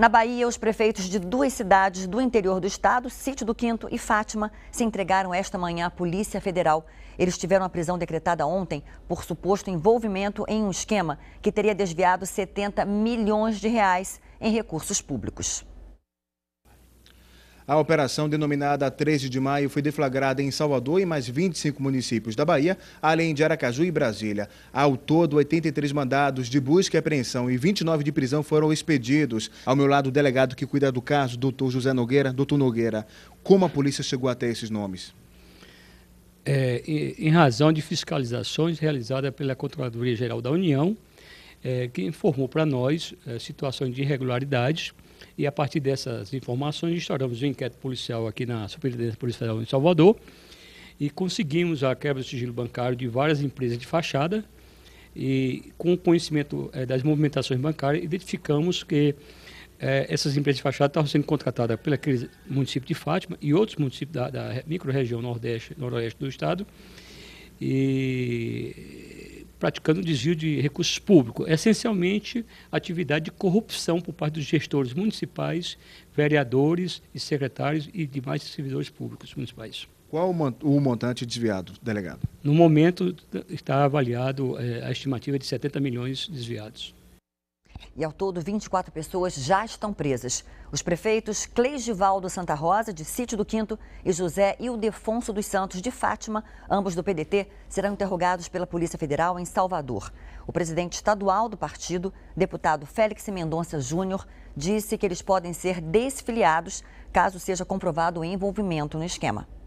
Na Bahia, os prefeitos de duas cidades do interior do estado, Sítio do Quinto e Fátima, se entregaram esta manhã à Polícia Federal. Eles tiveram a prisão decretada ontem por suposto envolvimento em um esquema que teria desviado 70 milhões de reais em recursos públicos. A operação, denominada 13 de maio, foi deflagrada em Salvador e mais 25 municípios da Bahia, além de Aracaju e Brasília. Ao todo, 83 mandados de busca e apreensão e 29 de prisão foram expedidos. Ao meu lado, o delegado que cuida do caso, doutor José Nogueira. Doutor Nogueira, como a polícia chegou até esses nomes? É, em razão de fiscalizações realizadas pela Controladoria Geral da União, é, que informou para nós é, situações de irregularidades e a partir dessas informações instauramos um inquérito policial aqui na Superintendência Policial em Salvador e conseguimos a quebra do sigilo bancário de várias empresas de fachada e com o conhecimento é, das movimentações bancárias identificamos que é, essas empresas de fachada estavam sendo contratadas pelo município de Fátima e outros municípios da, da região nordeste noroeste do estado e praticando desvio de recursos públicos, essencialmente atividade de corrupção por parte dos gestores municipais, vereadores e secretários e demais servidores públicos municipais. Qual o montante desviado, delegado? No momento está avaliado é, a estimativa de 70 milhões desviados. E ao todo, 24 pessoas já estão presas. Os prefeitos Cleisivaldo Santa Rosa, de Sítio do Quinto, e José Ildefonso dos Santos, de Fátima, ambos do PDT, serão interrogados pela Polícia Federal em Salvador. O presidente estadual do partido, deputado Félix Mendonça Júnior, disse que eles podem ser desfiliados caso seja comprovado o envolvimento no esquema.